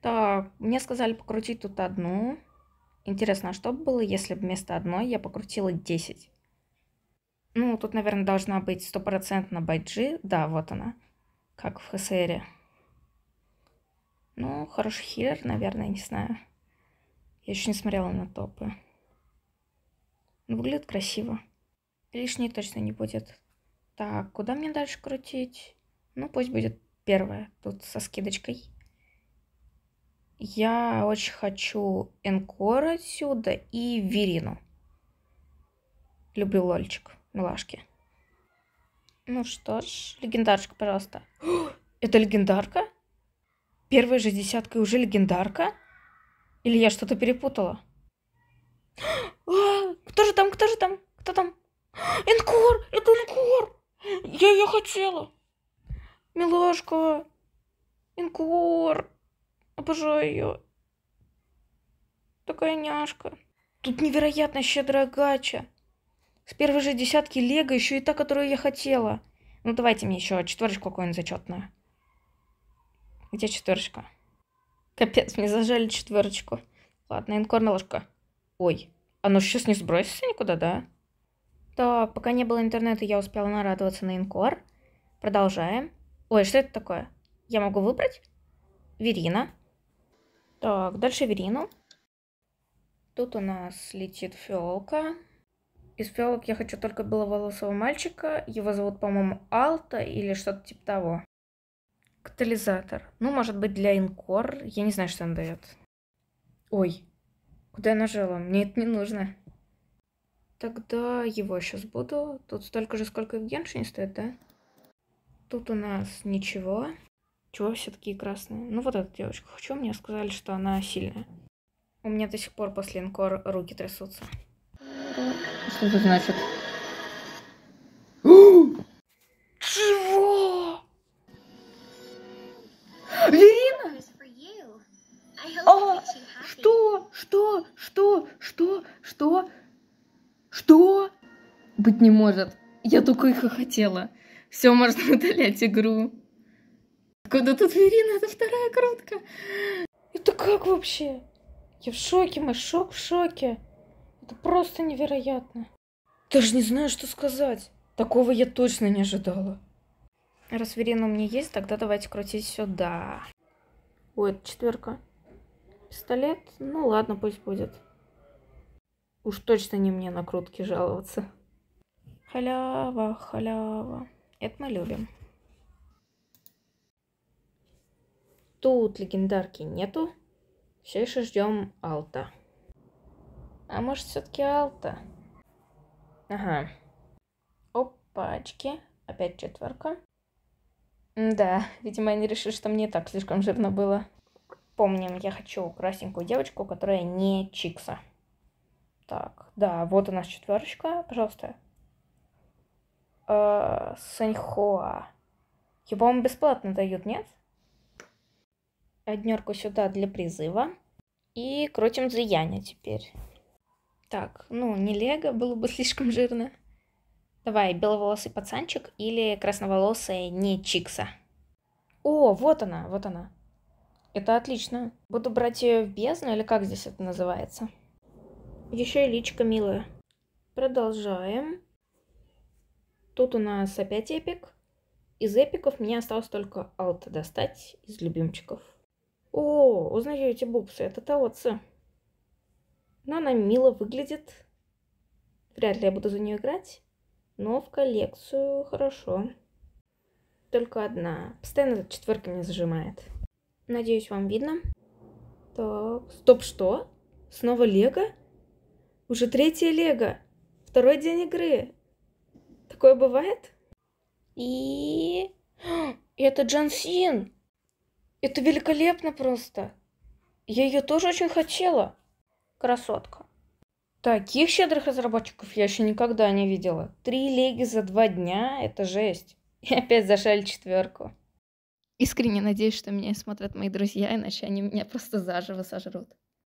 Так, мне сказали покрутить тут одну. Интересно, а что бы было, если бы вместо одной я покрутила 10? Ну, тут, наверное, должна быть стопроцентно байджи. Да, вот она. Как в ХСРе. Ну, хороший хиллер, наверное, не знаю. Я еще не смотрела на топы. Ну, выглядит красиво. Лишней точно не будет. Так, куда мне дальше крутить? Ну, пусть будет первое, тут со скидочкой. Я очень хочу Энкор отсюда и Верину. Люблю лольчик, милашки. Ну что ж, легендарочка, пожалуйста. О, это легендарка? Первая же десятка уже легендарка? Или я что-то перепутала? А, кто же там, кто же там, кто там? Энкор, это Энкор! Я ее хотела! Милашка. Инкур. Обожаю ее. Такая няшка. Тут невероятно щедрая гача. С первой же десятки лего еще и та, которую я хотела. Ну давайте мне еще четверочку какую-нибудь зачетную. Где четверочка? Капец, мне зажали четверочку. Ладно, инкор милашка. Ой, оно сейчас не сбросится никуда, да? Так, пока не было интернета, я успела нарадоваться на инкор. Продолжаем. Ой, что это такое? Я могу выбрать? Верина. Так, дальше Верину. Тут у нас летит фиолка. Из фиолок я хочу только беловолосого мальчика. Его зовут, по-моему, Алта или что-то типа того. Катализатор. Ну, может быть, для инкор. Я не знаю, что он дает. Ой, куда я нажала? Мне это не нужно. Тогда его сейчас буду. Тут столько же, сколько и в Геншине стоит, да? Тут у нас ничего. Чего все такие красные? Ну, вот эта девочка. Хочу, мне сказали, что она сильная. У меня до сих пор после инкор руки трясутся. Что это значит? Чего? Верина? А, что? Что? Что? Что? Что? Что? Быть не может. Я только их и хотела. Все, можно удалять игру. Откуда тут Верина? Это вторая крутка. Это как вообще? Я в шоке, мой шок в шоке. Это просто невероятно. Даже не знаю, что сказать. Такого я точно не ожидала. Раз Верина у меня есть, тогда давайте крутить сюда. Ой, это четверка. Пистолет? Ну ладно, пусть будет. Уж точно не мне на крутки жаловаться. Халява, халява. Это мы любим. Тут легендарки нету. Все еще ждем Алта. А может все-таки Алта? Ага. Опачки. Опять четверка. Да, видимо, они решили, что мне так слишком жирно было. Помним, я хочу красенькую девочку, которая не Чикса. Так, да, вот у нас четверочка. Пожалуйста, э, Его, по бесплатно дают, нет? Однерку сюда для призыва. И крутим зияня теперь. Так, ну, не лего, было бы слишком жирно. Давай, беловолосый пацанчик или красноволосая не Чикса. О, вот она, вот она. Это отлично. Буду брать ее в бездну, или как здесь это называется? Еще и личка милая. Продолжаем. Тут у нас опять эпик. Из эпиков мне осталось только алта достать из любимчиков. О, узнаю эти бубсы, это Таотса. Но она мило выглядит. Вряд ли я буду за нее играть, но в коллекцию хорошо. Только одна. Постоянно четверка не зажимает. Надеюсь, вам видно. Так, стоп, что? Снова лего? Уже третье лего. Второй день игры. Такое бывает? И... Это Джан Син! Это великолепно просто! Я ее тоже очень хотела. Красотка. Таких щедрых разработчиков я еще никогда не видела. Три леги за два дня – это жесть. И опять зашали четверку. Искренне надеюсь, что меня смотрят мои друзья, иначе они меня просто заживо сожрут.